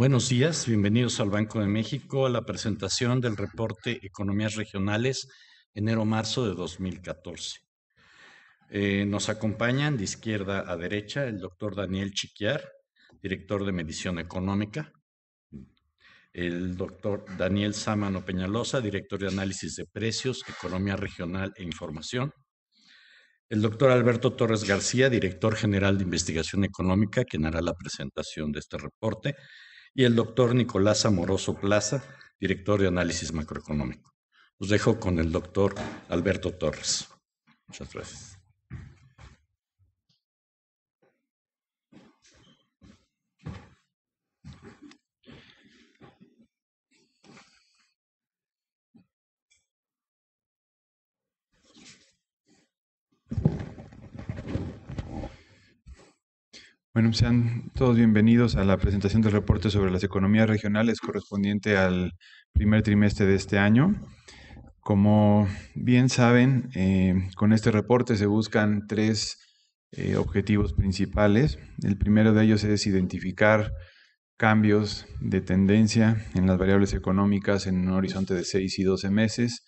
Buenos días, bienvenidos al Banco de México a la presentación del reporte Economías Regionales enero-marzo de 2014. Eh, nos acompañan de izquierda a derecha el doctor Daniel Chiquiar, director de Medición Económica, el doctor Daniel Sámano Peñalosa, director de Análisis de Precios, Economía Regional e Información, el doctor Alberto Torres García, director general de Investigación Económica, quien hará la presentación de este reporte, y el doctor Nicolás Amoroso Plaza, director de análisis macroeconómico. Los dejo con el doctor Alberto Torres. Muchas gracias. Bueno, sean todos bienvenidos a la presentación del reporte sobre las economías regionales correspondiente al primer trimestre de este año. Como bien saben, eh, con este reporte se buscan tres eh, objetivos principales. El primero de ellos es identificar cambios de tendencia en las variables económicas en un horizonte de 6 y 12 meses.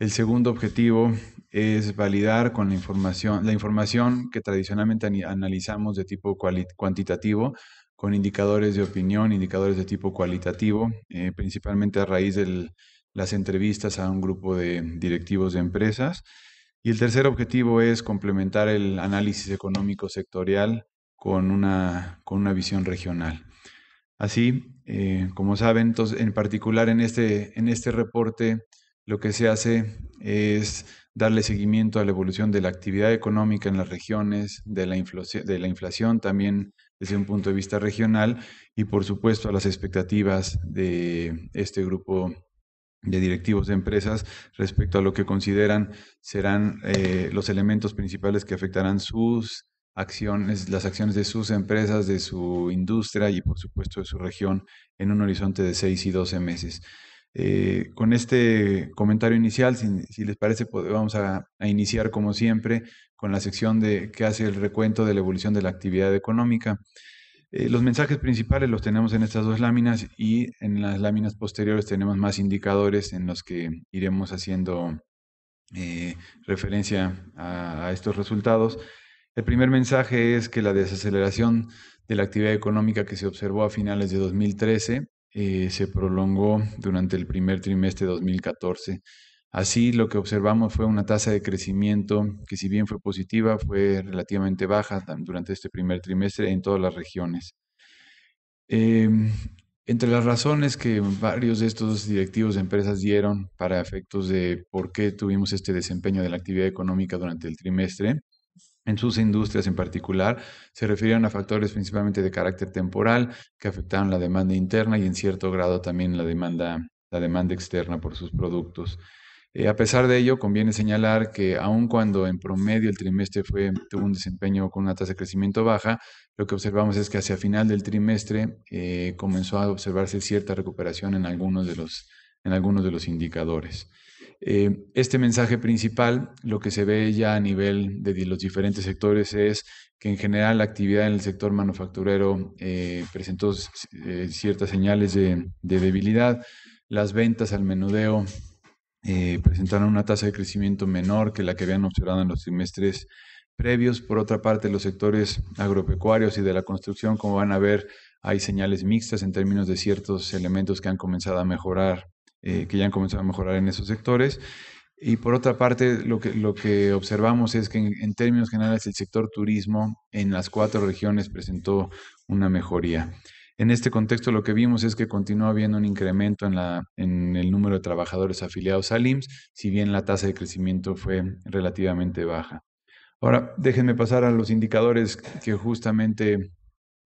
El segundo objetivo es validar con la información, la información que tradicionalmente analizamos de tipo cuantitativo con indicadores de opinión, indicadores de tipo cualitativo, eh, principalmente a raíz de las entrevistas a un grupo de directivos de empresas. Y el tercer objetivo es complementar el análisis económico sectorial con una, con una visión regional. Así, eh, como saben, entonces, en particular en este, en este reporte lo que se hace es darle seguimiento a la evolución de la actividad económica en las regiones, de la, inflación, de la inflación también desde un punto de vista regional y por supuesto a las expectativas de este grupo de directivos de empresas respecto a lo que consideran serán eh, los elementos principales que afectarán sus acciones, las acciones de sus empresas, de su industria y por supuesto de su región en un horizonte de 6 y 12 meses. Eh, con este comentario inicial, si, les parece, pues, vamos a, iniciar como siempre con la sección de que hace el recuento de la evolución de la actividad económica. Eh, los mensajes principales los tenemos en estas dos láminas y en las láminas posteriores tenemos más indicadores en los que iremos haciendo eh, referencia a estos resultados. El primer mensaje es que la desaceleración de la actividad económica que se observó a finales de 2013 eh, se prolongó durante el primer trimestre de 2014. Así, lo que observamos fue una tasa de crecimiento que, si bien fue positiva, fue relativamente baja durante este primer trimestre en todas las regiones. Em, entre las razones que varios de estos directivos de empresas dieron para efectos de por qué tuvimos este desempeño de la actividad económica durante el trimestre, en sus industrias en particular, se refirieron a factores principalmente de carácter temporal que afectaron la demanda interna y en cierto grado también la demanda, la demanda externa por sus productos. Eh, a pesar de ello, conviene señalar que aun cuando en promedio el trimestre fue, tuvo un desempeño con una tasa de crecimiento baja, lo que observamos es que hacia final del trimestre eh, comenzó a observarse cierta recuperación en algunos de los, en algunos de los indicadores. Eh, este mensaje principal, lo que se ve ya a nivel de los diferentes sectores es que en general la actividad en el sector manufacturero eh, presentó eh, ciertas señales de, de, debilidad. Las ventas al menudeo presentaron una tasa de crecimiento menor que la que habían observado en los trimestres previos. Por otra parte, los sectores agropecuarios y de la construcción, como van a ver, hay señales mixtas en términos de ciertos elementos que han comenzado a mejorar eh, que ya han comenzado a mejorar en esos sectores. Y por otra parte, lo que, lo que observamos es que en, términos generales el sector turismo en las cuatro regiones presentó una mejoría. En este contexto lo que vimos es que continúa habiendo un incremento en, la, en el número de trabajadores afiliados al IMSS, si bien la tasa de crecimiento fue relativamente baja. Ahora, déjenme pasar a los indicadores que justamente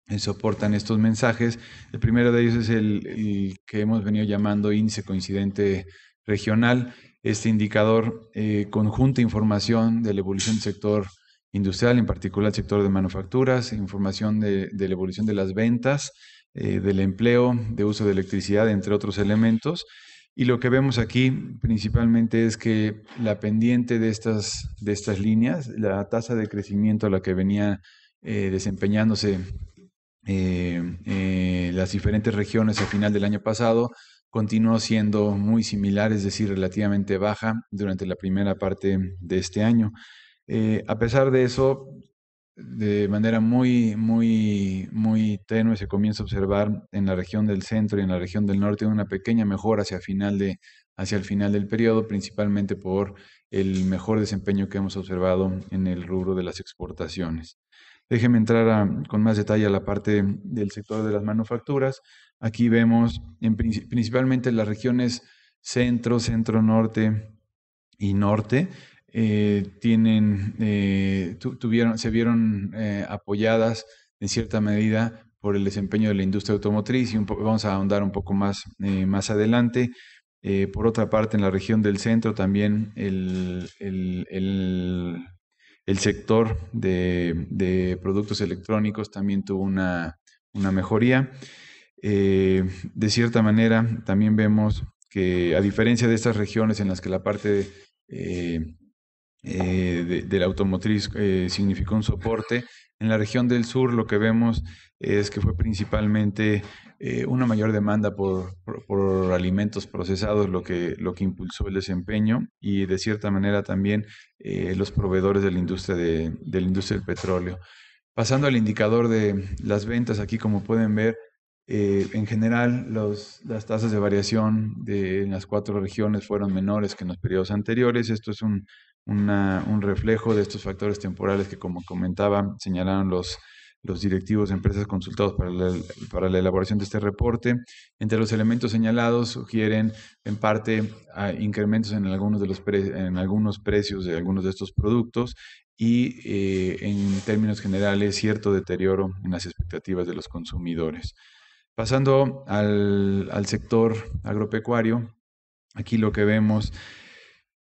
eh, soportan estos mensajes. El primero de ellos es el, que hemos venido llamando índice coincidente regional. Este indicador eh, conjunta información de la evolución del sector industrial, en particular el sector de manufacturas, información de, la evolución de las ventas, eh, del empleo, de uso de electricidad, entre otros elementos. Y lo que vemos aquí principalmente es que la pendiente de estas, de estas líneas, la tasa de crecimiento a la que venía desempeñándose eh, eh, las diferentes regiones a final del año pasado continuó siendo muy similar, es decir, relativamente baja durante la primera parte de este año. Eh, a pesar de eso, de manera muy, muy, muy tenue se comienza a observar en la región del centro y en la región del norte una pequeña mejora hacia, final hacia el final del periodo, principalmente por el mejor desempeño que hemos observado en el rubro de las exportaciones. Déjenme entrar con más detalle a la parte del sector de las manufacturas. Aquí vemos principalmente las regiones centro, centro norte y norte. Eh, eh, tuvieron, se vieron eh, apoyadas en cierta medida por el desempeño de la industria automotriz y vamos a ahondar un poco más, más adelante. por otra parte, en la región del centro también el el sector de, productos electrónicos también tuvo una, mejoría. Eh, de cierta manera, también vemos que a diferencia de estas regiones en las que la parte eh, eh, de, de, la automotriz significó un soporte, en la región del sur lo que vemos es que fue principalmente eh, una mayor demanda por, alimentos procesados lo que, lo que impulsó el desempeño y de cierta manera también eh, los proveedores de la, industria de, industria del petróleo. Pasando al indicador de las ventas, aquí como pueden ver, eh, en general, las tasas de variación de, en las cuatro regiones fueron menores que en los periodos anteriores. Esto es un, un reflejo de estos factores temporales que, como comentaba, señalaron los los directivos de empresas consultados para la, elaboración de este reporte. Entre los elementos señalados sugieren en parte ah, incrementos en algunos, de los en algunos precios de algunos de estos productos y eh, en términos generales cierto deterioro en las expectativas de los consumidores. Pasando al, sector agropecuario, aquí lo que vemos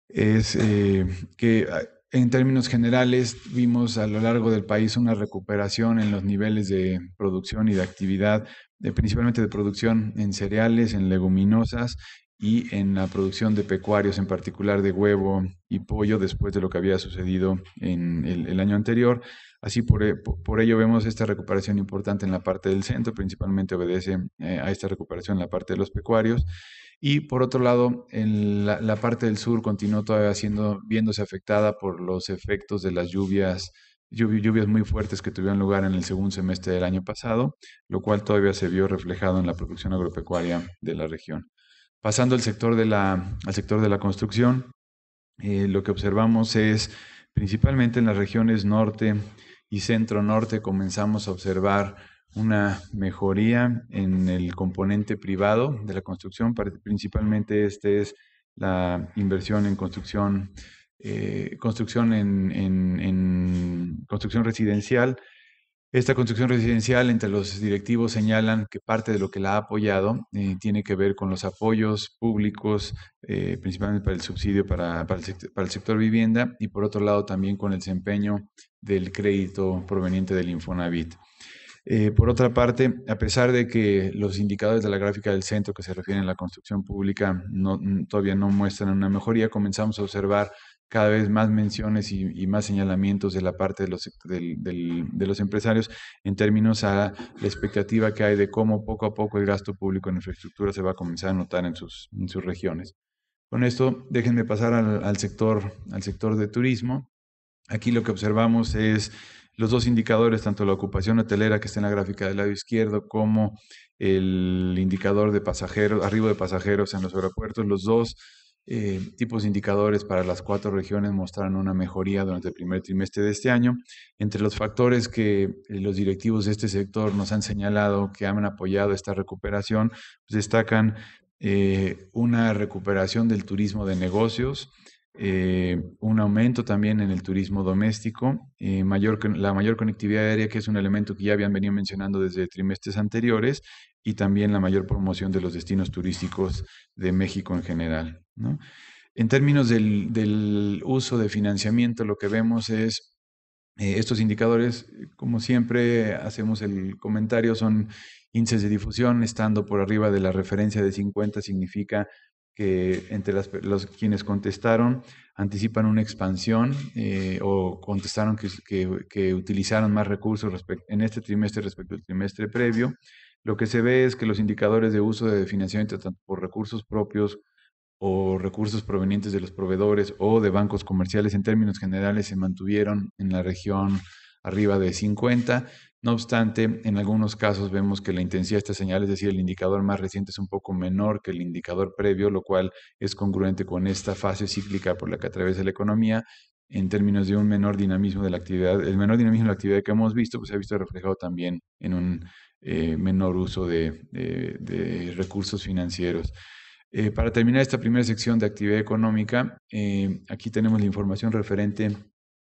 es eh, que ah, en términos generales, vimos a lo largo del país una recuperación en los niveles de producción y de actividad, principalmente de producción en cereales, en leguminosas y en la producción de pecuarios, en particular de huevo y pollo, después de lo que había sucedido en el, año anterior. Así eh, por, ello vemos esta recuperación importante en la parte del centro, principalmente obedece eh, a esta recuperación en la parte de los pecuarios. Y por otro lado, en la, parte del sur continuó todavía siendo, viéndose afectada por los efectos de las lluvias, lluvias muy fuertes que tuvieron lugar en el segundo semestre del año pasado, lo cual todavía se vio reflejado en la producción agropecuaria de la región. Pasando al sector de la, sector de la construcción, eh, lo que observamos es principalmente en las regiones norte y centro norte comenzamos a observar una mejoría en el componente privado de la construcción. Principalmente este es la inversión en construcción, eh, construcción en, construcción residencial. Esta construcción residencial entre los directivos señalan que parte de lo que la ha apoyado eh, tiene que ver con los apoyos públicos, eh, principalmente para el subsidio para, el sector, vivienda y por otro lado también con el desempeño del crédito proveniente del Infonavit. Eh, por otra parte, a pesar de que los indicadores de la gráfica del centro que se refieren a la construcción pública mm, todavía no muestran una mejoría, comenzamos a observar cada vez más menciones y, más señalamientos de la parte de los, de los empresarios en términos a la expectativa que hay de cómo poco a poco el gasto público en infraestructura se va a comenzar a notar en sus, regiones. Con esto, déjenme pasar al, sector, al sector de turismo. Aquí lo que observamos es los dos indicadores, tanto la ocupación hotelera que está en la gráfica del lado izquierdo como el indicador de pasajeros, arribo de pasajeros en los aeropuertos, los dos eh, tipos de indicadores para las cuatro regiones mostraron una mejoría durante el primer trimestre de este año. Entre los factores que eh, los directivos de este sector nos han señalado que han apoyado esta recuperación, pues destacan eh, una recuperación del turismo de negocios, eh, un aumento también en el turismo doméstico, eh, mayor, la mayor conectividad aérea, que es un elemento que ya habían venido mencionando desde trimestres anteriores, y también la mayor promoción de los destinos turísticos de México en general. En términos del, uso de financiamiento, lo que vemos es eh, estos indicadores, como siempre hacemos el comentario, son índices de difusión, estando por arriba de la referencia de 50 significa que entre los, quienes contestaron anticipan una expansión eh, o contestaron que, utilizaron más recursos en este trimestre respecto al trimestre previo. Lo que se ve es que los indicadores de uso de financiación tanto por recursos propios o recursos provenientes de los proveedores o de bancos comerciales en términos generales se mantuvieron en la región arriba de 50. No obstante, en algunos casos vemos que la intensidad de esta señal, es decir, el indicador más reciente es un poco menor que el indicador previo, lo cual es congruente con esta fase cíclica por la que atraviesa la economía, en términos de un menor dinamismo de la actividad, el menor dinamismo de la actividad que hemos visto, pues se ha visto reflejado también en un eh, menor uso de, recursos financieros. Eh, para terminar esta primera sección de actividad económica, eh, aquí tenemos la información referente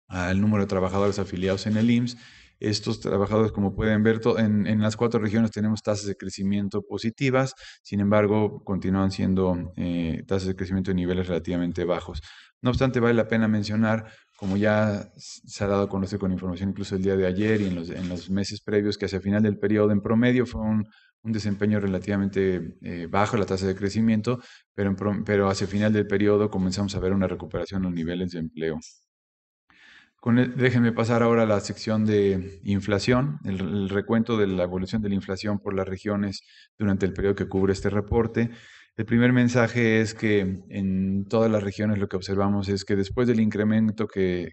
al número de trabajadores afiliados en el IMSS. Estos trabajadores, como pueden ver, en, las cuatro regiones tenemos tasas de crecimiento positivas, sin embargo, continúan siendo eh, tasas de crecimiento de niveles relativamente bajos. No obstante, vale la pena mencionar, como ya se ha dado a conocer con información incluso el día de ayer y en los, meses previos, que hacia final del periodo en promedio fue un, desempeño relativamente eh, bajo la tasa de crecimiento, pero, pero hacia final del periodo comenzamos a ver una recuperación en los niveles de empleo déjenme pasar ahora a la sección de inflación, el, recuento de la evolución de la inflación por las regiones durante el periodo que cubre este reporte. El primer mensaje es que en todas las regiones lo que observamos es que después del incremento que,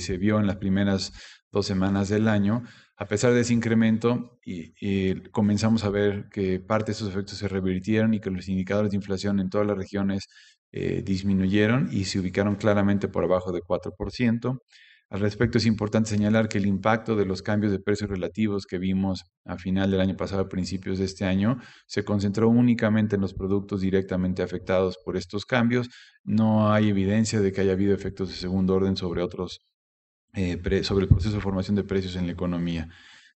se vio en las primeras dos semanas del año, a pesar de ese incremento, y, comenzamos a ver que parte de esos efectos se revirtieron y que los indicadores de inflación en todas las regiones eh, disminuyeron y se ubicaron claramente por abajo de 4%. Al respecto, es importante señalar que el impacto de los cambios de precios relativos que vimos a final del año pasado, a principios de este año, se concentró únicamente en los productos directamente afectados por estos cambios. No hay evidencia de que haya habido efectos de segundo orden sobre otros, eh, sobre el proceso de formación de precios en la economía.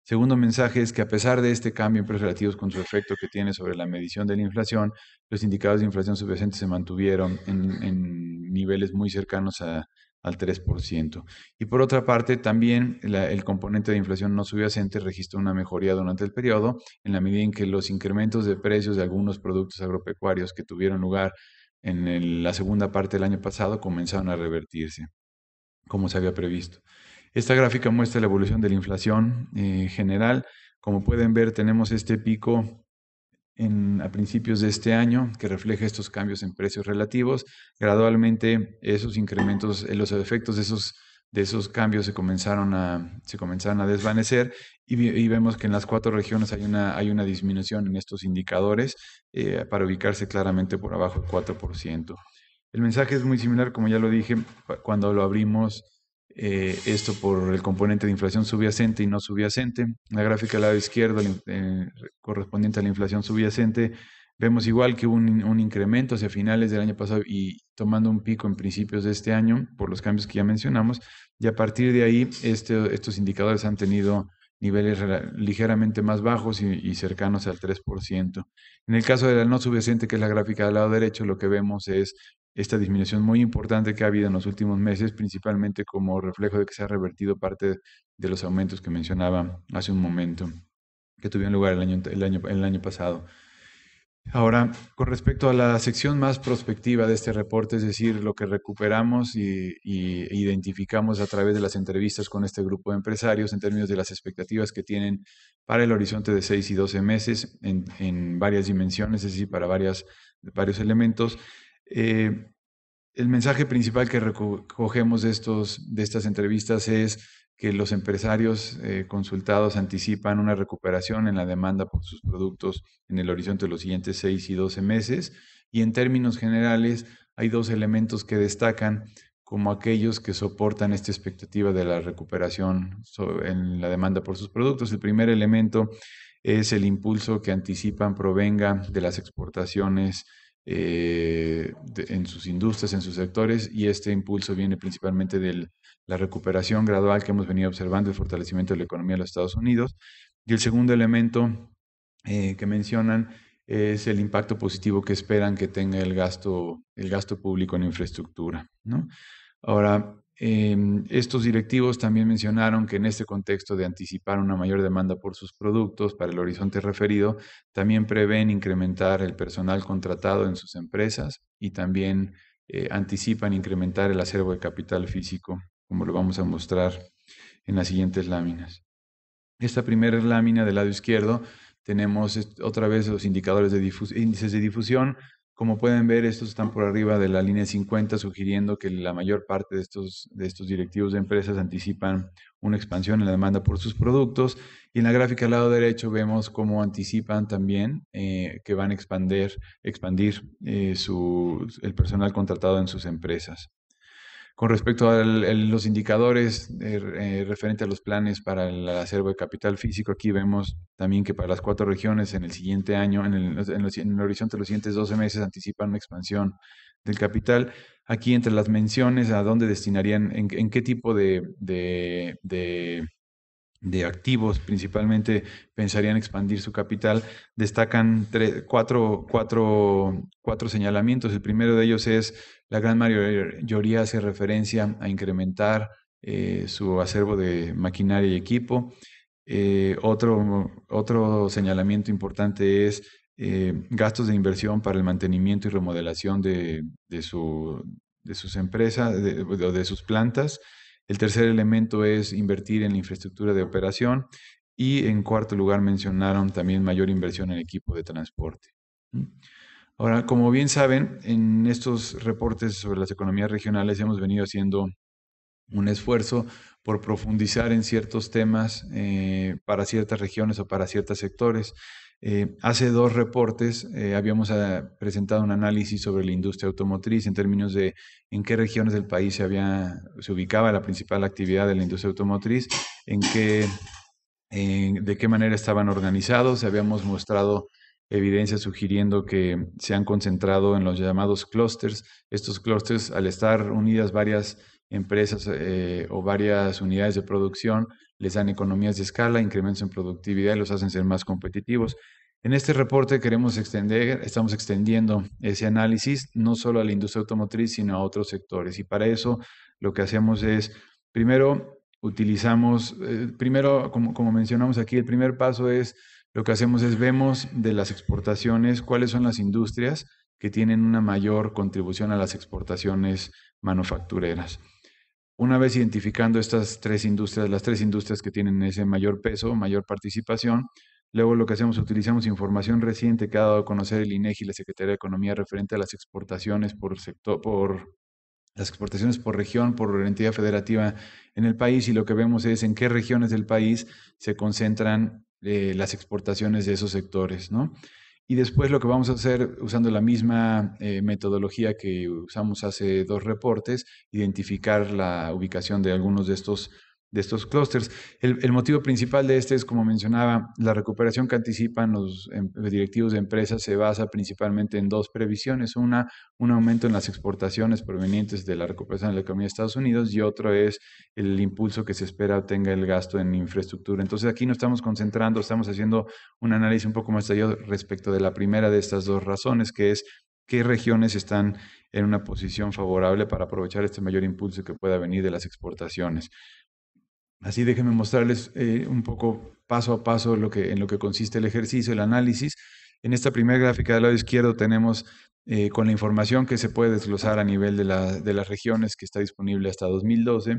Segundo mensaje es que a pesar de este cambio en precios relativos con su efecto que tiene sobre la medición de la inflación, los indicadores de inflación subyacentes se mantuvieron en niveles muy cercanos a al 3%. Y por otra parte, también el componente de inflación no subyacente registró una mejoría durante el periodo, en la medida en que los incrementos de precios de algunos productos agropecuarios que tuvieron lugar en la segunda parte del año pasado comenzaron a revertirse, como se había previsto. Esta gráfica muestra la evolución de la inflación en eh, general. Como pueden ver, tenemos este pico a principios de este año que refleja estos cambios en precios relativos. Gradualmente esos incrementos, eh, los efectos de esos, de esos cambios se comenzaron a, se comenzaron a desvanecer y, vemos que en las cuatro regiones hay una, hay una disminución en estos indicadores eh, para ubicarse claramente por abajo del 4%. El mensaje es muy similar, como ya lo dije, cuando lo abrimos eh, esto por el componente de inflación subyacente y no subyacente. La gráfica al lado izquierdo, eh, correspondiente a la inflación subyacente, vemos igual que hubo un, incremento hacia finales del año pasado y tomando un pico en principios de este año por los cambios que ya mencionamos. Y a partir de ahí, este, estos indicadores han tenido niveles ligeramente más bajos y, y, cercanos al 3%. En el caso de la no subyacente, que es la gráfica del lado derecho, lo que vemos es esta disminución muy importante que ha habido en los últimos meses, principalmente como reflejo de que se ha revertido parte de los aumentos que mencionaba hace un momento, que tuvieron lugar el año, el año, el año pasado. Ahora, con respecto a la sección más prospectiva de este reporte, es decir, lo que recuperamos y, identificamos a través de las entrevistas con este grupo de empresarios en términos de las expectativas que tienen para el horizonte de 6 y 12 meses en, varias dimensiones, es decir, para varias, varios elementos, eh, el mensaje principal que recogemos de, estos, de estas entrevistas es que los empresarios eh, consultados anticipan una recuperación en la demanda por sus productos en el horizonte de los siguientes 6 y 12 meses. Y en términos generales, hay dos elementos que destacan como aquellos que soportan esta expectativa de la recuperación en la demanda por sus productos. El primer elemento es el impulso que anticipan provenga de las exportaciones eh, en sus industrias, en sus sectores, y este impulso viene principalmente de la recuperación gradual que hemos venido observando, el fortalecimiento de la economía de los Estados Unidos. Y el segundo elemento eh, que mencionan es el impacto positivo que esperan que tenga el gasto, el gasto público en infraestructura. ¿no? Ahora, Em, estos directivos también mencionaron que en este contexto de anticipar una mayor demanda por sus productos para el horizonte referido, también prevén incrementar el personal contratado en sus empresas y también eh, anticipan incrementar el acervo de capital físico, como lo vamos a mostrar en las siguientes láminas. Esta primera lámina del lado izquierdo tenemos otra vez los indicadores de índices de difusión como pueden ver, estos están por arriba de la línea 50, sugiriendo que la mayor parte de estos, de estos directivos de empresas anticipan una expansión en la demanda por sus productos. Y en la gráfica al lado derecho vemos cómo anticipan también eh, que van a expandir eh, el personal contratado en sus empresas. Con respecto a los indicadores eh, eh, referente a los planes para el acervo de capital físico, aquí vemos también que para las cuatro regiones en el siguiente año, en el, horizonte de los siguientes 12 meses, anticipan una expansión del capital. Aquí entre las menciones, a dónde destinarían, en, qué tipo de de activos, principalmente pensarían expandir su capital, destacan cuatro, cuatro, señalamientos. El primero de ellos es, la gran mayoría hace referencia a incrementar eh, su acervo de maquinaria y equipo. Eh, otro, señalamiento importante es eh, gastos de inversión para el mantenimiento y remodelación de, de, sus empresas, o de sus plantas. El tercer elemento es invertir en la infraestructura de operación y en cuarto lugar mencionaron también mayor inversión en equipo de transporte. Ahora, como bien saben, en estos reportes sobre las economías regionales hemos venido haciendo un esfuerzo por profundizar en ciertos temas eh, para ciertas regiones o para ciertos sectores. Eh, hace dos reportes eh, habíamos eh, presentado un análisis sobre la industria automotriz en términos de en qué regiones del país se, ubicaba la principal actividad de la industria automotriz, en qué, de qué manera estaban organizados. Habíamos mostrado evidencia sugiriendo que se han concentrado en los llamados clusters. Estos clusters, al estar unidas varias empresas eh, o varias unidades de producción les dan economías de escala, incrementos en productividad y los hacen ser más competitivos. En este reporte queremos extender, estamos extendiendo ese análisis no solo a la industria automotriz, sino a otros sectores. Y para eso lo que hacemos es, primero, utilizamos, eh, primero, como, como mencionamos aquí, el primer paso es, lo que hacemos es vemos de las exportaciones cuáles son las industrias que tienen una mayor contribución a las exportaciones manufactureras. Una vez identificando estas tres industrias, las tres industrias que tienen ese mayor peso, mayor participación, luego lo que hacemos, es utilizamos información reciente que ha dado a conocer el INEGI y la Secretaría de Economía referente a las exportaciones por sector, por las exportaciones por región, por entidad federativa en el país y lo que vemos es en qué regiones del país se concentran eh, las exportaciones de esos sectores, ¿no? Y después lo que vamos a hacer, usando la misma eh, metodología que usamos hace dos reportes, identificar la ubicación de algunos de estos de estos clústeres. El, motivo principal de este es, como mencionaba, la recuperación que anticipan los, em, directivos de empresas se basa principalmente en dos previsiones. Una, un aumento en las exportaciones provenientes de la recuperación de la economía de Estados Unidos y otro es el impulso que se espera obtenga el gasto en infraestructura. Entonces aquí nos estamos concentrando, estamos haciendo un análisis un poco más detallado respecto de la primera de estas dos razones, que es qué regiones están en una posición favorable para aprovechar este mayor impulso que pueda venir de las exportaciones. Así déjenme mostrarles eh, un poco paso a paso lo que, en lo que consiste el ejercicio, el análisis. En esta primera gráfica del lado izquierdo tenemos eh, con la información que se puede desglosar a nivel de, de las regiones que está disponible hasta 2012.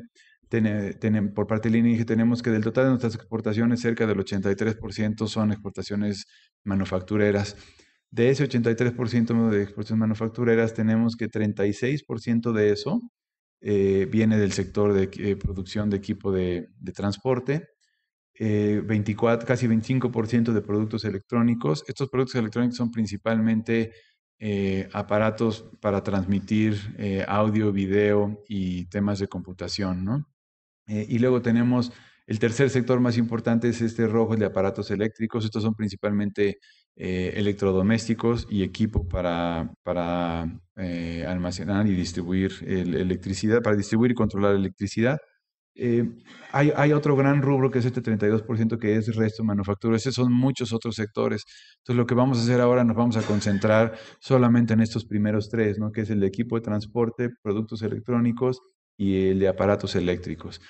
por parte del INEGI e tenemos que del total de nuestras exportaciones, cerca del 83% son exportaciones manufactureras. De ese 83% de exportaciones manufactureras, tenemos que 36% de eso eh, viene del sector de eh, producción de equipo de, transporte, eh, casi 25% de productos electrónicos. Estos productos electrónicos son principalmente aparatos para transmitir audio, video y temas de computación, ¿no? y luego tenemos el tercer sector más importante es este rojo, el de aparatos eléctricos. Estos son principalmente eh, electrodomésticos y equipo para, para eh, almacenar y distribuir electricidad, para distribuir y controlar electricidad. Eh, hay, otro gran rubro que es este 32% que es resto manufactura. Esos son muchos otros sectores. Entonces, lo que vamos a hacer ahora, nos vamos a concentrar solamente en estos primeros tres, ¿no? que es el de equipo de transporte, productos electrónicos y el de aparatos eléctricos.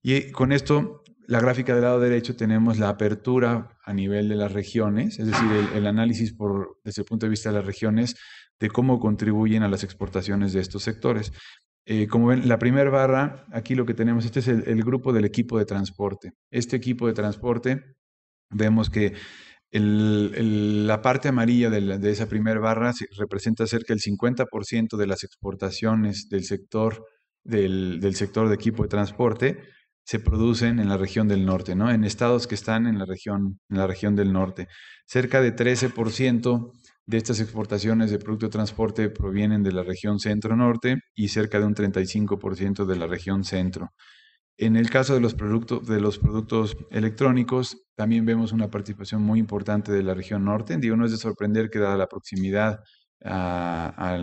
Y con esto la gráfica del lado derecho tenemos la apertura a nivel de las regiones, es decir, el, análisis por, desde el punto de vista de las regiones de cómo contribuyen a las exportaciones de estos sectores. Eh, como ven, la primera barra, aquí lo que tenemos, este es el, grupo del equipo de transporte. Este equipo de transporte, vemos que la parte amarilla de, esa primera barra representa cerca del 50% de las exportaciones del sector, del, del sector de equipo de transporte se producen en la región del norte, ¿no? En estados que están en la región, en la región del norte. Cerca de 13% de estas exportaciones de producto de transporte provienen de la región centro-norte y cerca de un 35% de la región centro. En el caso de los, productos, de los productos electrónicos, también vemos una participación muy importante de la región norte. Digo, no es de sorprender que dada la proximidad ah,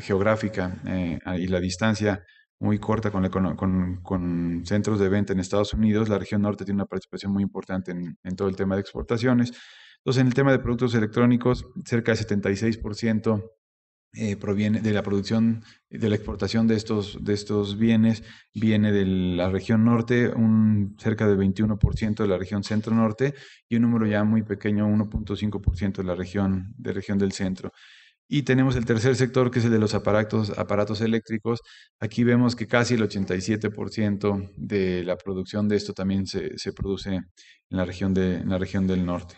geográfica eh, y la distancia muy corta con, centros de venta en Estados Unidos. La región norte tiene una participación muy importante en, todo el tema de exportaciones. Entonces, en el tema de productos electrónicos, cerca del 76% eh, proviene de la producción, de la exportación de estos, de estos bienes, viene de la región norte, un cerca del 21% de la región centro-norte y un número ya muy pequeño, 1.5% de la región, de región del centro. Y tenemos el tercer sector, que es el de los aparatos, aparatos eléctricos. Aquí vemos que casi el 87% de la producción de esto también se, produce en la, región de, la región del norte.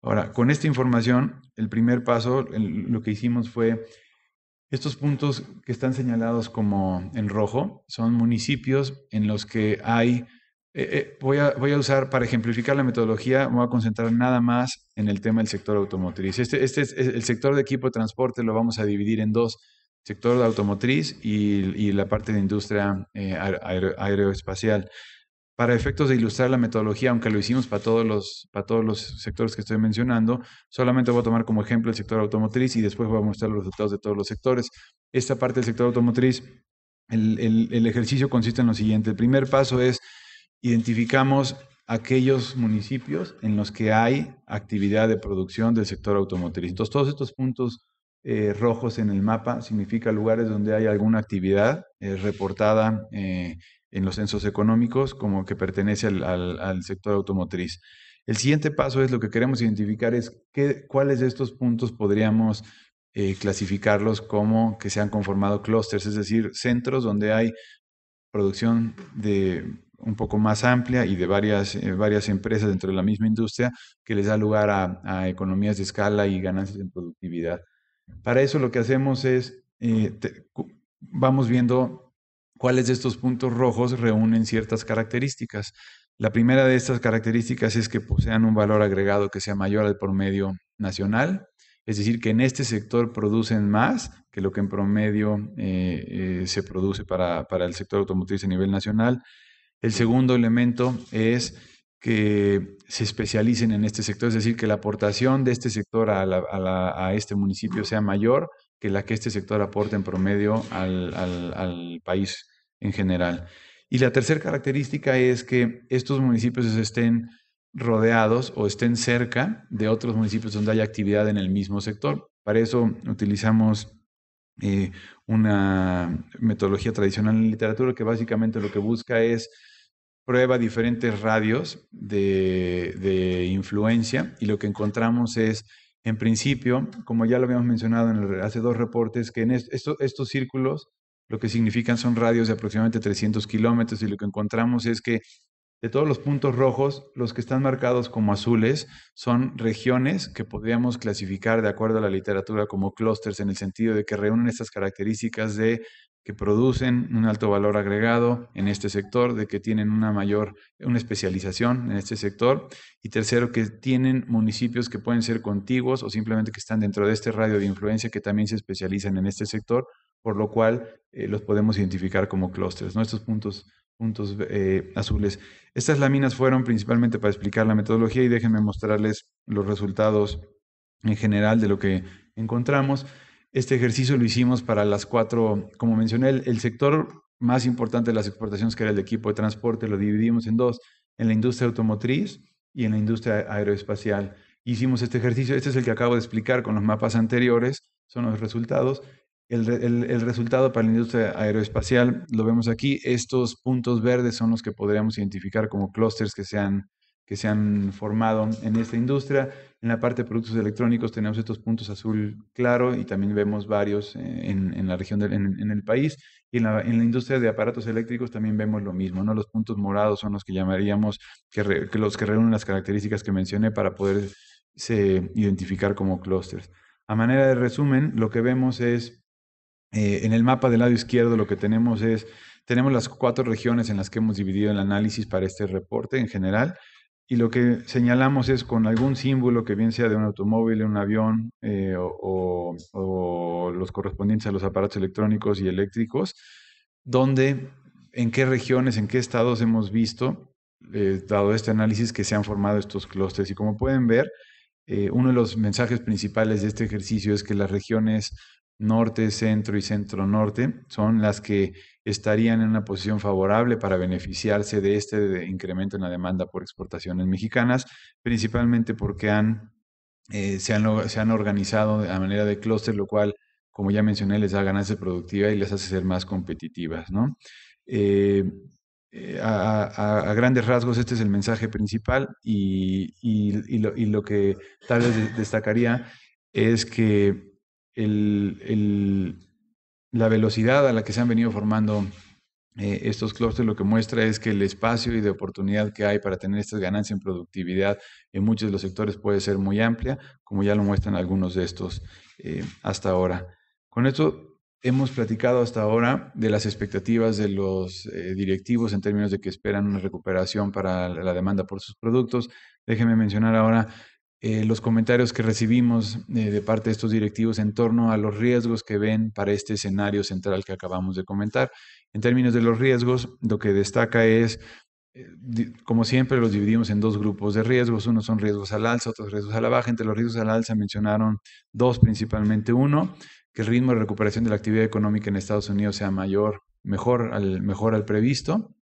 Ahora, con esta información, el primer paso, lo que hicimos fue, estos puntos que están señalados como en rojo, son municipios en los que hay eh, eh, voy, a, voy, a, usar, para ejemplificar la metodología, me voy a concentrar nada más en el tema del sector automotriz. Este, este es el sector de equipo de transporte, lo vamos a dividir en dos, sector de automotriz y, y la parte de industria eh, aeroespacial. Para efectos de ilustrar la metodología, aunque lo hicimos para todos, los, para todos los sectores que estoy mencionando, solamente voy a tomar como ejemplo el sector automotriz y después voy a mostrar los resultados de todos los sectores. Esta parte del sector automotriz, el, el ejercicio consiste en lo siguiente. El primer paso es identificamos aquellos municipios en los que hay actividad de producción del sector automotriz. Entonces, todos estos puntos eh, rojos en el mapa significa lugares donde hay alguna actividad eh, reportada eh, en los censos económicos como que pertenece al, sector automotriz. El siguiente paso es lo que queremos identificar es qué, cuáles de estos puntos podríamos clasificarlos como que se han conformado clústeres, es decir, centros donde hay producción de un poco más amplia y de varias, eh, varias empresas dentro de la misma industria que les da lugar a, economías de escala y ganancias en productividad. Para eso lo que hacemos es, eh, vamos viendo cuáles de estos puntos rojos reúnen ciertas características. La primera de estas características es que posean un valor agregado que sea mayor al promedio nacional, es decir, que en este sector producen más que lo que en promedio eh, se produce para, para, el sector automotriz a nivel nacional. El segundo elemento es que se especialicen en este sector, es decir, que la aportación de este sector a, este municipio sea mayor que la que este sector aporta en promedio al, país en general. Y la tercera característica es que estos municipios estén rodeados o estén cerca de otros municipios donde haya actividad en el mismo sector. Para eso utilizamos eh, una metodología tradicional en literatura que básicamente lo que busca es prueba diferentes radios de, influencia y lo que encontramos es, en principio, como ya lo habíamos mencionado en el, hace dos reportes, que en estos círculos lo que significan son radios de aproximadamente 300 kilómetros y lo que encontramos es que de todos los puntos rojos, los que están marcados como azules son regiones que podríamos clasificar de acuerdo a la literatura como clústeres en el sentido de que reúnen estas características de que producen un alto valor agregado en este sector, de que tienen una mayor, una especialización en este sector. Y tercero, que tienen municipios que pueden ser contiguos o simplemente que están dentro de este radio de influencia que también se especializan en este sector, por lo cual eh, los podemos identificar como clústeres, Estos puntos, puntos eh, azules. Estas láminas fueron principalmente para explicar la metodología y déjenme mostrarles los resultados en general de lo que encontramos. Este ejercicio lo hicimos para las cuatro, como mencioné, el, sector más importante de las exportaciones, que era el de equipo de transporte, lo dividimos en dos, en la industria automotriz y en la industria aeroespacial. Hicimos este ejercicio, este es el que acabo de explicar con los mapas anteriores, son los resultados. El, el, resultado para la industria aeroespacial lo vemos aquí. Estos puntos verdes son los que podríamos identificar como clústeres que sean que se han formado en esta industria. En la parte de productos electrónicos tenemos estos puntos azul claro y también vemos varios eh, en, en la región, en, el país. Y en la, en la, industria de aparatos eléctricos también vemos lo mismo, ¿no? Los puntos morados son los que llamaríamos, que, los que reúnen las características que mencioné para poderse identificar como clusters A manera de resumen, lo que vemos es, eh, en el mapa del lado izquierdo lo que tenemos es, tenemos las cuatro regiones en las que hemos dividido el análisis para este reporte en general. Y lo que señalamos es con algún símbolo, que bien sea de un automóvil, un avión eh, o, los correspondientes a los aparatos electrónicos y eléctricos, donde, en qué regiones, en qué estados hemos visto, eh, dado este análisis, que se han formado estos clústeres. Y como pueden ver, eh, uno de los mensajes principales de este ejercicio es que las regiones norte, centro y centro norte son las que estarían en una posición favorable para beneficiarse de este incremento en la demanda por exportaciones mexicanas, principalmente porque han, eh, se, han, se han organizado a manera de clúster, lo cual, como ya mencioné, les da ganancia productiva y les hace ser más competitivas. Eh, eh, a, grandes rasgos, este es el mensaje principal y, lo, que tal vez destacaría es que el la velocidad a la que se han venido formando eh, estos clusters, lo que muestra es que el espacio y de oportunidad que hay para tener estas ganancias en productividad en muchos de los sectores puede ser muy amplia, como ya lo muestran algunos de estos eh, hasta ahora. Con esto hemos platicado hasta ahora de las expectativas de los eh, directivos en términos de que esperan una recuperación para la demanda por sus productos. Déjenme mencionar ahora eh, los comentarios que recibimos eh, de parte de estos directivos en torno a los riesgos que ven para este escenario central que acabamos de comentar. En términos de los riesgos, lo que destaca es, eh, como siempre, los dividimos en dos grupos de riesgos. Unos son riesgos al alza, otros riesgos a la baja. Entre los riesgos al alza mencionaron dos principalmente. Uno, que el ritmo de recuperación de la actividad económica en Estados Unidos sea mayor, mejor al, mejor al previsto.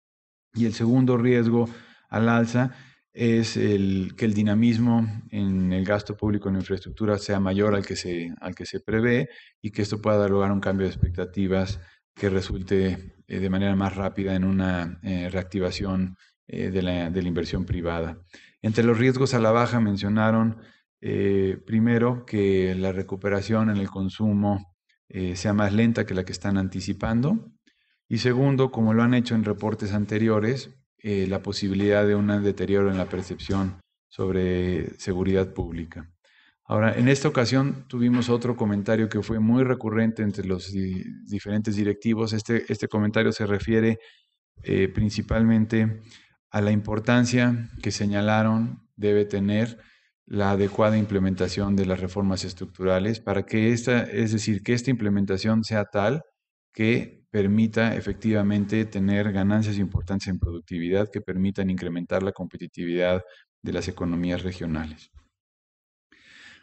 Y el segundo riesgo al alza es el, que el dinamismo en el gasto público en infraestructura sea mayor al que se, al que se prevé y que esto pueda dar lugar a un cambio de expectativas que resulte eh, de manera más rápida en una eh, reactivación eh, de, la, de, la, inversión privada. Entre los riesgos a la baja mencionaron primero que la recuperación en el consumo sea más lenta que la que están anticipando y segundo, como lo han hecho en reportes anteriores, eh, la posibilidad de un deterioro en la percepción sobre seguridad pública. Ahora, en esta ocasión tuvimos otro comentario que fue muy recurrente entre los diferentes directivos. Este, este, comentario se refiere eh, principalmente a la importancia que señalaron debe tener la adecuada implementación de las reformas estructurales para que esta, es decir, que esta implementación sea tal que permita efectivamente tener ganancias importantes en productividad que permitan incrementar la competitividad de las economías regionales.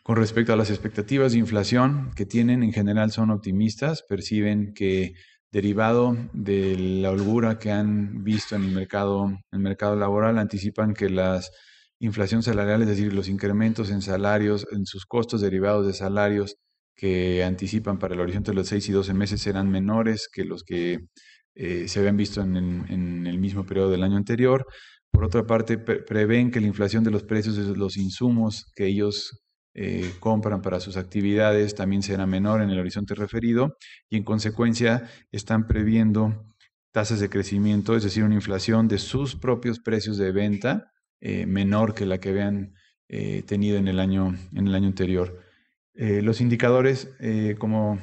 Con respecto a las expectativas de inflación que tienen, en general son optimistas, perciben que derivado de la holgura que han visto en el mercado, el mercado laboral, anticipan que las inflación salarial, es decir, los incrementos en salarios, en sus costos derivados de salarios, que anticipan para el horizonte de los 6 y 12 meses serán menores que los que eh, se habían visto en, el mismo periodo del año anterior. Por otra parte, prevén que la inflación de los precios de los insumos que ellos eh, compran para sus actividades también será menor en el horizonte referido y en consecuencia están previendo tasas de crecimiento, es decir, una inflación de sus propios precios de venta eh, menor que la que habían tenido en el año, en el año anterior. Eh, los indicadores, eh, como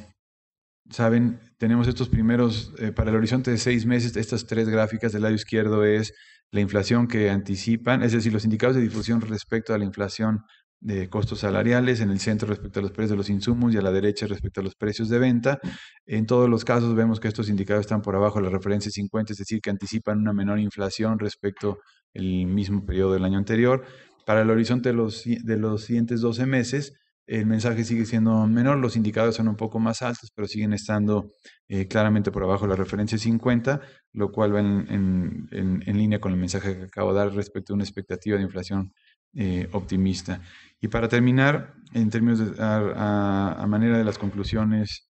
saben, tenemos estos primeros, eh, para el horizonte de seis meses, estas tres gráficas del lado izquierdo es la inflación que anticipan, es decir, los indicadores de difusión respecto a la inflación de costos salariales, en el centro respecto a los precios de los insumos y a la derecha respecto a los precios de venta. En todos los casos vemos que estos indicadores están por abajo de la referencia 50, es decir, que anticipan una menor inflación respecto al mismo periodo del año anterior. Para el horizonte de los, de los siguientes 12 meses, el mensaje sigue siendo menor, los indicadores son un poco más altos, pero siguen estando eh, claramente por abajo de la referencia 50, lo cual va en, línea con el mensaje que acabo de dar respecto a una expectativa de inflación eh, optimista. Y para terminar, en términos de, a, manera de las conclusiones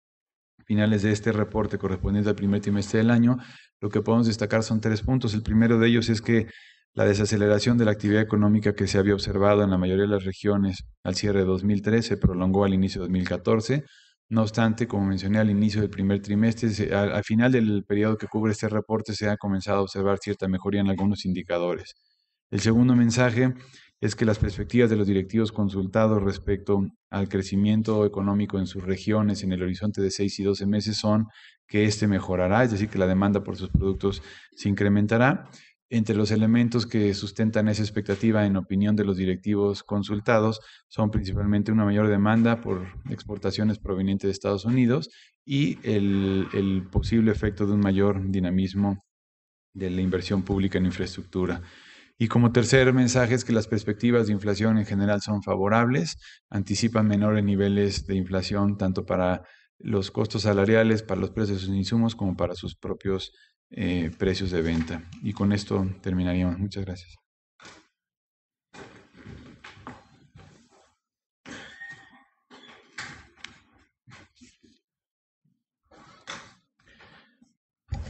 finales de este reporte correspondiente al primer trimestre del año, lo que podemos destacar son tres puntos. El primero de ellos es que la desaceleración de la actividad económica que se había observado en la mayoría de las regiones al cierre de 2013 se prolongó al inicio de 2014. No obstante, como mencioné al inicio del primer trimestre, al, al, final del periodo que cubre este reporte se ha comenzado a observar cierta mejoría en algunos indicadores. El segundo mensaje es que las perspectivas de los directivos consultados respecto al crecimiento económico en sus regiones en el horizonte de 6 y 12 meses son que este mejorará, es decir, que la demanda por sus productos se incrementará entre los elementos que sustentan esa expectativa en opinión de los directivos consultados son principalmente una mayor demanda por exportaciones provenientes de Estados Unidos y el, posible efecto de un mayor dinamismo de la inversión pública en infraestructura. Y como tercer mensaje es que las perspectivas de inflación en general son favorables, anticipan menores niveles de inflación tanto para los costos salariales, para los precios de sus insumos como para sus propios eh, precios de venta. Y con esto terminaríamos. Muchas gracias.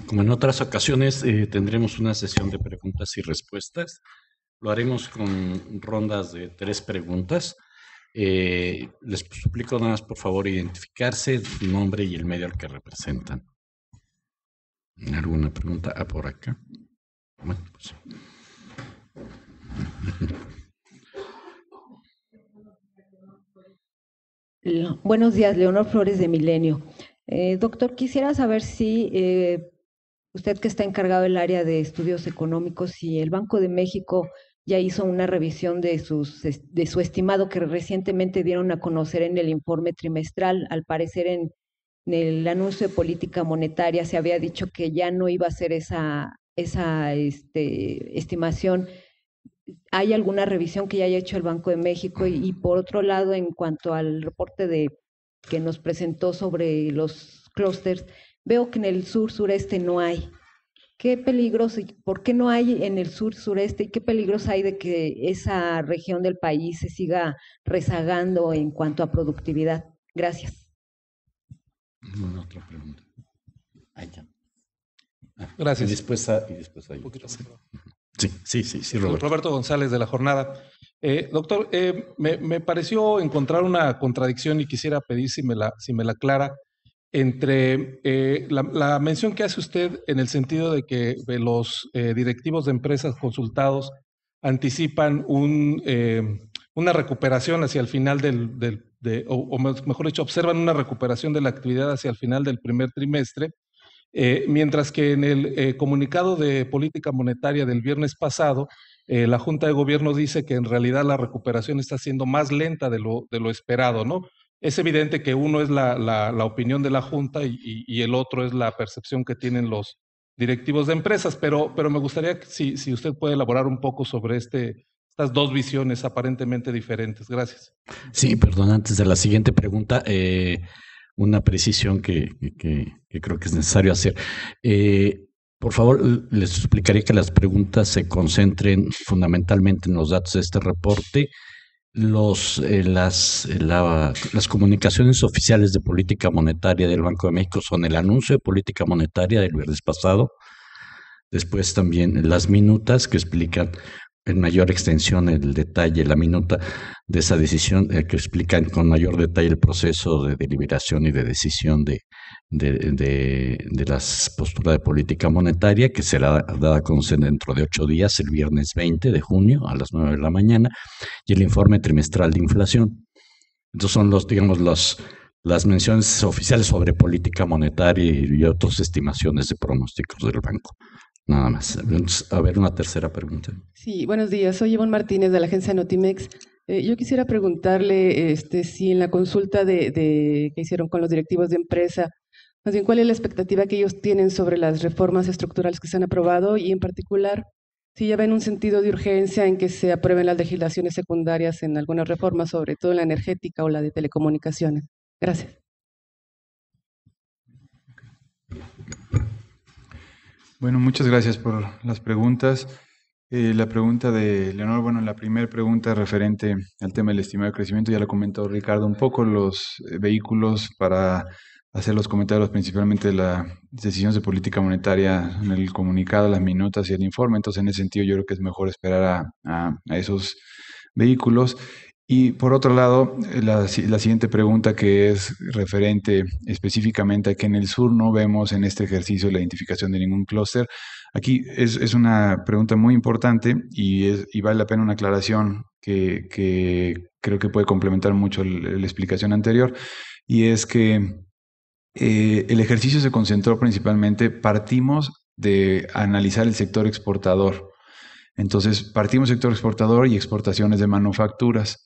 Como en otras ocasiones, eh, tendremos una sesión de preguntas y respuestas. Lo haremos con rondas de tres preguntas. Eh, les suplico nada más, por favor, identificarse, nombre y el medio al que representan. ¿Alguna pregunta ah, por acá? Bueno, pues. Buenos días, Leonor Flores de Milenio. Eh, doctor, quisiera saber si eh, usted que está encargado del área de estudios económicos, si el Banco de México ya hizo una revisión de, sus, de su estimado que recientemente dieron a conocer en el informe trimestral, al parecer en en el anuncio de política monetaria se había dicho que ya no iba a ser esa, esa este, estimación. ¿Hay alguna revisión que ya haya hecho el Banco de México? Y, por otro lado, en cuanto al reporte que nos presentó sobre los clústeres, veo que en el sur-sureste no hay. ¿Qué peligros, por qué no hay en el sur-sureste y qué peligros hay de que esa región del país se siga rezagando en cuanto a productividad? Gracias. Una otra pregunta. Ahí ah, Gracias. Y después, y después Sí, sí, sí, sí, Roberto. Roberto González de la jornada. Eh, doctor, eh, me, pareció encontrar una contradicción y quisiera pedir si me la, si me la aclara entre eh, la, mención que hace usted en el sentido de que los directivos de empresas consultados anticipan un, una recuperación hacia el final del o, mejor dicho, observan una recuperación de la actividad hacia el final del primer trimestre, eh, mientras que en el eh, comunicado de política monetaria del viernes pasado, eh, la Junta de Gobierno dice que en realidad la recuperación está siendo más lenta de lo, de lo esperado, ¿no? Es evidente que uno es la, la, opinión de la Junta y, el otro es la percepción que tienen los directivos de empresas, pero, pero me gustaría, que, si, si usted puede elaborar un poco sobre este, estas dos visiones aparentemente diferentes. Gracias. Sí, perdón, antes de la siguiente pregunta, eh, una precisión que, creo que es necesario hacer. Eh, por favor, les explicaría que las preguntas se concentren fundamentalmente en los datos de este reporte. Los, eh, las, las comunicaciones oficiales de política monetaria del Banco de México son el anuncio de política monetaria del viernes pasado, después también las minutas que explican en mayor extensión el detalle, la minuta de esa decisión, eh, que explican con mayor detalle el proceso de deliberación y de decisión de, de, de, de las posturas de política monetaria, que será dada a conocer dentro de ocho días, el viernes 20 de junio a las nueve de la mañana, y el informe trimestral de inflación. Entonces son los, digamos, los, las menciones oficiales sobre política monetaria y otras estimaciones de pronósticos del banco. Nada más. A ver, una tercera pregunta. Sí, buenos días. Soy Ivonne Martínez de la agencia Notimex. Eh, yo quisiera preguntarle este, si en la consulta que hicieron con los directivos de empresa, más bien, ¿cuál es la expectativa que ellos tienen sobre las reformas estructurales que se han aprobado y en particular si ya ven un sentido de urgencia en que se aprueben las legislaciones secundarias en algunas reformas, sobre todo en la energética o la de telecomunicaciones? Gracias. Bueno, muchas gracias por las preguntas. Eh, la pregunta de Leonor, bueno, la primera pregunta referente al tema del estimado de crecimiento, ya lo comentó Ricardo un poco, los eh, vehículos para hacer los comentarios principalmente las decisiones de política monetaria en el comunicado, las minutas y el informe. Entonces, en ese sentido, yo creo que es mejor esperar a esos vehículos. Y por otro lado, la, siguiente pregunta que es referente específicamente a que en el sur no vemos en este ejercicio la identificación de ningún clúster. Aquí es, una pregunta muy importante y, es, vale la pena una aclaración que, creo que puede complementar mucho la, explicación anterior, y es que eh, el ejercicio se concentró principalmente, partimos de analizar el sector exportador entonces, partimos sector exportador y exportaciones de manufacturas.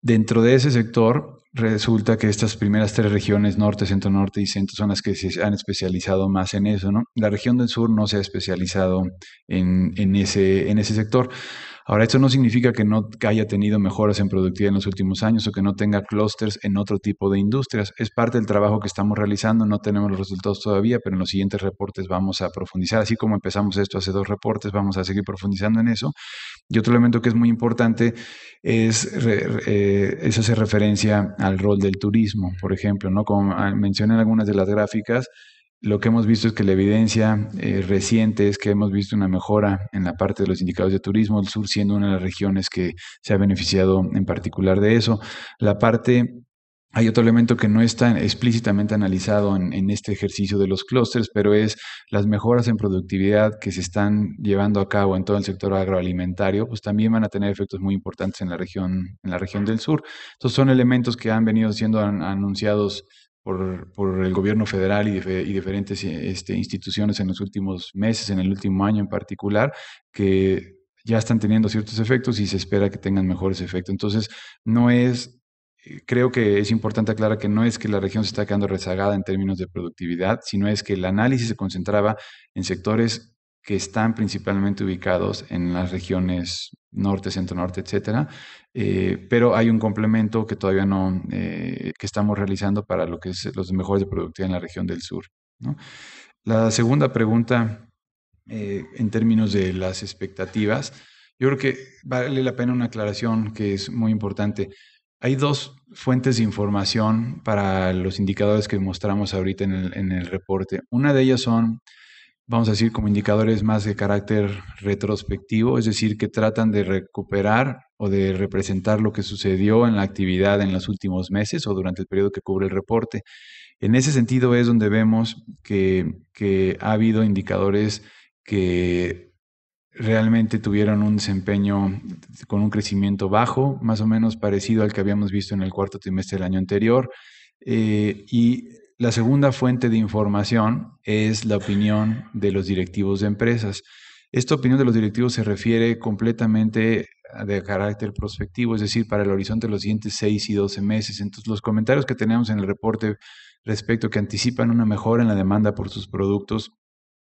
Dentro de ese sector, resulta que estas primeras tres regiones, norte, centro, norte y centro, son las que se han especializado más en eso, La región del sur no se ha especializado en ese sector. Ahora, esto no significa que no haya tenido mejoras en productividad en los últimos años o que no tenga clusters en otro tipo de industrias. Es parte del trabajo que estamos realizando, no tenemos los resultados todavía, pero en los siguientes reportes vamos a profundizar. Así como empezamos esto hace dos reportes, vamos a seguir profundizando en eso. Y otro elemento que es muy importante es, eh, hacer eso referencia al rol del turismo, por ejemplo, ¿no? Como ah, mencioné en algunas de las gráficas, lo que hemos visto es que la evidencia eh, reciente es que hemos visto una mejora en la parte de los indicadores de turismo, el sur siendo una de las regiones que se ha beneficiado en particular de eso. La parte hay otro elemento que no está explícitamente analizado en, este ejercicio de los clústeres, pero es las mejoras en productividad que se están llevando a cabo en todo el sector agroalimentario, pues también van a tener efectos muy importantes en la región, en la región del sur. Entonces son elementos que han venido siendo anunciados por, el gobierno federal y, y diferentes este, instituciones en los últimos meses, en el último año en particular, que ya están teniendo ciertos efectos y se espera que tengan mejores efectos. Entonces, no es, eh, creo que es importante aclarar que no es que la región se está quedando rezagada en términos de productividad, sino es que el análisis se concentraba en sectores que están principalmente ubicados en las regiones norte, centro-norte, etcétera. Eh, pero hay un complemento que todavía no, eh, que estamos realizando para lo que es los mejores de productividad en la región del sur. La segunda pregunta, eh, en términos de las expectativas, yo creo que vale la pena una aclaración que es muy importante. Hay dos fuentes de información para los indicadores que mostramos ahorita en el, en el reporte. Una de ellas son vamos a decir, como indicadores más de carácter retrospectivo, es decir, que tratan de recuperar o de representar lo que sucedió en la actividad en los últimos meses o durante el periodo que cubre el reporte. En ese sentido es donde vemos que, ha habido indicadores que realmente tuvieron un desempeño con un crecimiento bajo, más o menos parecido al que habíamos visto en el cuarto trimestre del año anterior. Eh, y la segunda fuente de información es la opinión de los directivos de empresas. Esta opinión de los directivos se refiere completamente de carácter prospectivo, es decir, para el horizonte de los siguientes seis y 12 meses. Entonces, los comentarios que tenemos en el reporte respecto que anticipan una mejora en la demanda por sus productos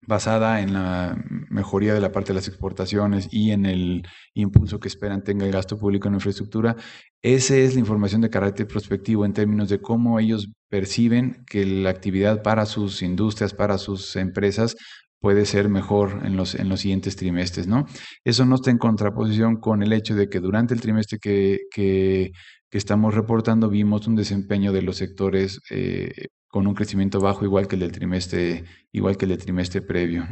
basada en la mejoría de la parte de las exportaciones y en el impulso que esperan tenga el gasto público en infraestructura. Esa es la información de carácter prospectivo en términos de cómo ellos perciben que la actividad para sus industrias, para sus empresas, puede ser mejor en los, en los siguientes trimestres, ¿no? Eso no está en contraposición con el hecho de que durante el trimestre que, estamos reportando vimos un desempeño de los sectores eh, con un crecimiento bajo igual que el del trimestre, igual que el trimestre previo.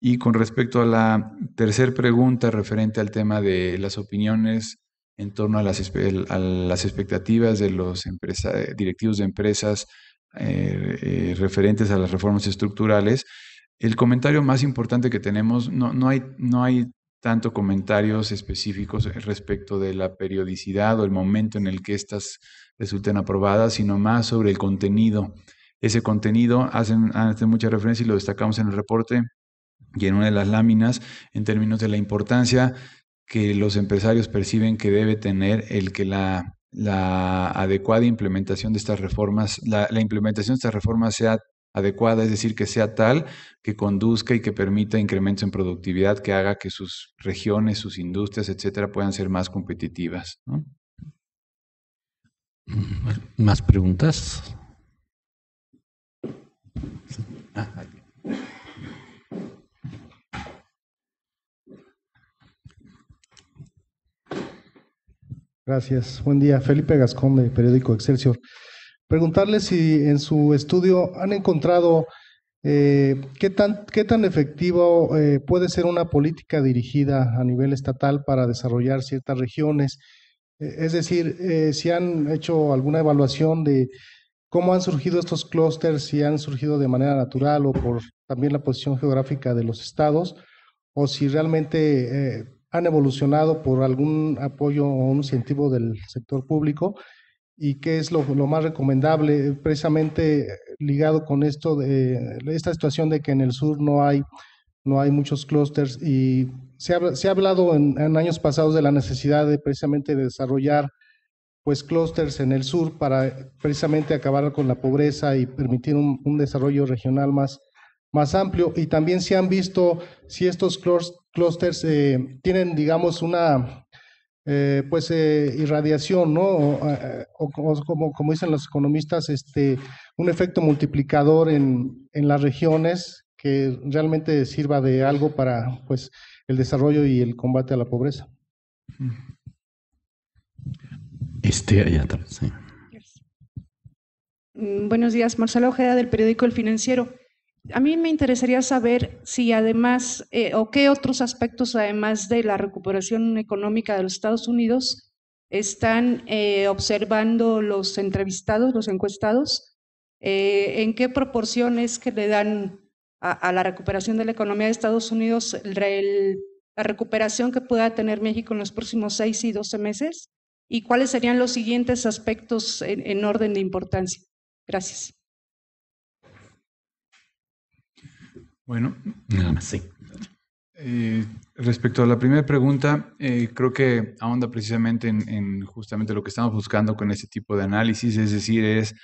Y con respecto a la tercera pregunta referente al tema de las opiniones en torno a las, a las expectativas de los directivos de empresas eh, eh, referentes a las reformas estructurales, el comentario más importante que tenemos, no, no, hay, no hay tanto comentarios específicos respecto de la periodicidad o el momento en el que estas resulten aprobadas, sino más sobre el contenido. Ese contenido hacen, hacen mucha referencia y lo destacamos en el reporte y en una de las láminas en términos de la importancia que los empresarios perciben que debe tener el que la, la adecuada implementación de estas reformas, la, implementación de estas reformas sea adecuada, es decir, que sea tal que conduzca y que permita incrementos en productividad, que haga que sus regiones, sus industrias, etcétera, puedan ser más competitivas. Mm, ¿Más preguntas? Ah, Gracias. Buen día. Felipe Gascón, de Periódico Excelsior. Preguntarle si en su estudio han encontrado eh, qué, tan, qué tan efectivo eh, puede ser una política dirigida a nivel estatal para desarrollar ciertas regiones eh, es decir, eh, si han hecho alguna evaluación de cómo han surgido estos clústeres, si han surgido de manera natural o por también la posición geográfica de los estados, o si realmente eh, han evolucionado por algún apoyo o un incentivo del sector público y qué es lo, lo, más recomendable, precisamente ligado con esto de esta situación de que en el sur no hay no hay muchos clústeres y se ha, se ha hablado en, años pasados de la necesidad de precisamente desarrollar pues clústeres en el sur para precisamente acabar con la pobreza y permitir un, desarrollo regional más, más amplio. Y también se han visto si estos clústeres eh, tienen, digamos, una eh, pues eh, irradiación, ¿no? O, como, como dicen los economistas, este, un efecto multiplicador en, en las regiones que realmente sirva de algo para pues, el desarrollo y el combate a la pobreza. Este, allá atrás, sí. Mm, buenos días, Marcela Ojeda del periódico El Financiero. A mí me interesaría saber si además, eh, o qué otros aspectos, además de la recuperación económica de los Estados Unidos, están eh, observando los entrevistados, los encuestados, eh, en qué proporciones que le dan a, la recuperación de la economía de Estados Unidos, la recuperación que pueda tener México en los próximos seis y doce meses? ¿Y cuáles serían los siguientes aspectos en, orden de importancia? Gracias. Bueno, ah, eh, respecto a la primera pregunta, eh, creo que ahonda precisamente en, en, justamente lo que estamos buscando con este tipo de análisis, es decir, es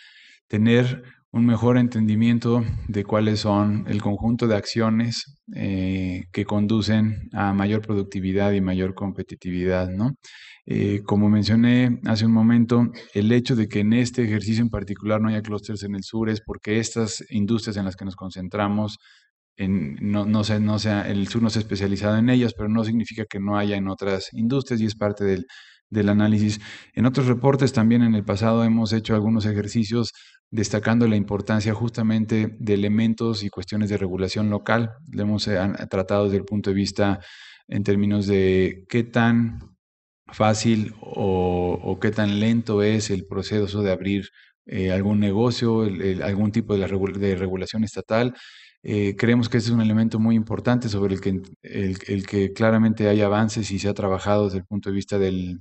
tener un mejor entendimiento de cuáles son el conjunto de acciones eh, que conducen a mayor productividad y mayor competitividad, ¿no? Eh, como mencioné hace un momento, el hecho de que en este ejercicio en particular no haya clústeres en el sur es porque estas industrias en las que nos concentramos, no, no sea, el sur no se ha especializado en ellas, pero no significa que no haya en otras industrias y es parte del del análisis. En otros reportes también en el pasado hemos hecho algunos ejercicios destacando la importancia justamente de elementos y cuestiones de regulación local. Lo hemos eh, tratado desde el punto de vista en términos de qué tan fácil o, qué tan lento es el proceso de abrir eh, algún negocio, algún tipo de regulación estatal eh, creemos que ese es un elemento muy importante sobre el que, el, que claramente hay avances y se ha trabajado desde el punto de vista del,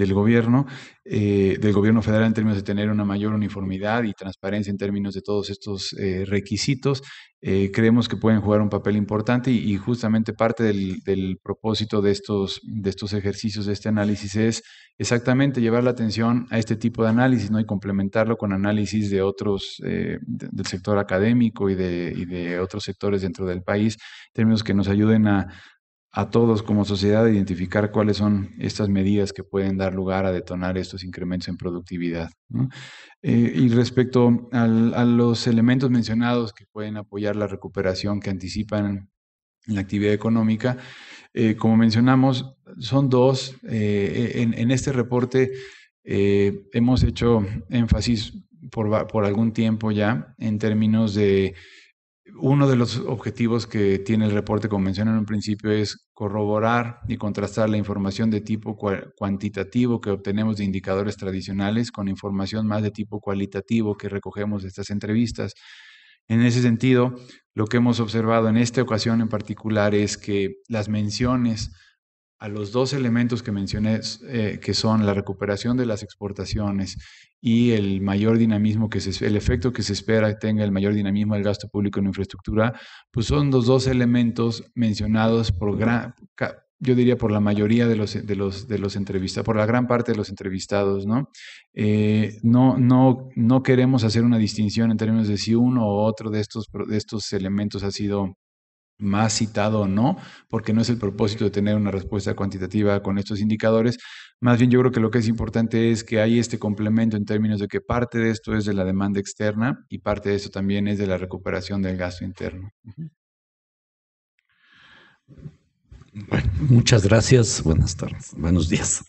del gobierno, eh, del gobierno federal en términos de tener una mayor uniformidad y transparencia en términos de todos estos eh, requisitos, eh, creemos que pueden jugar un papel importante y, justamente parte del, propósito de estos, de estos ejercicios, de este análisis, es exactamente llevar la atención a este tipo de análisis ¿no? y complementarlo con análisis de otros, del sector académico y de, y de otros sectores dentro del país, términos que nos ayuden a a todos como sociedad identificar cuáles son estas medidas que pueden dar lugar a detonar estos incrementos en productividad. Eh, y respecto a los elementos mencionados que pueden apoyar la recuperación que anticipan la actividad económica, eh, como mencionamos, son dos. Eh, e, en, en, este reporte hemos hecho énfasis por, por algún tiempo ya en términos de uno de los objetivos que tiene el reporte, como mencioné en un principio, es corroborar y contrastar la información de tipo cuantitativo que obtenemos de indicadores tradicionales con información más de tipo cualitativo que recogemos de estas entrevistas. En ese sentido, lo que hemos observado en esta ocasión en particular es que las menciones a los dos elementos que mencioné, eh, que son la recuperación de las exportaciones y el mayor dinamismo que se, el efecto que se espera que tenga el mayor dinamismo del gasto público en infraestructura, pues son los dos elementos mencionados por yo diría por la mayoría de los, de los, de los entrevistados, por la gran parte de los entrevistados, ¿no? Eh, no, no, no queremos hacer una distinción en términos de si uno o otro de estos, de estos elementos ha sido más citado o no, porque no es el propósito de tener una respuesta cuantitativa con estos indicadores. Más bien yo creo que lo que es importante es que hay este complemento en términos de que parte de esto es de la demanda externa y parte de esto también es de la recuperación del gasto interno. Bueno, muchas gracias. Buenas tardes. Buenos días.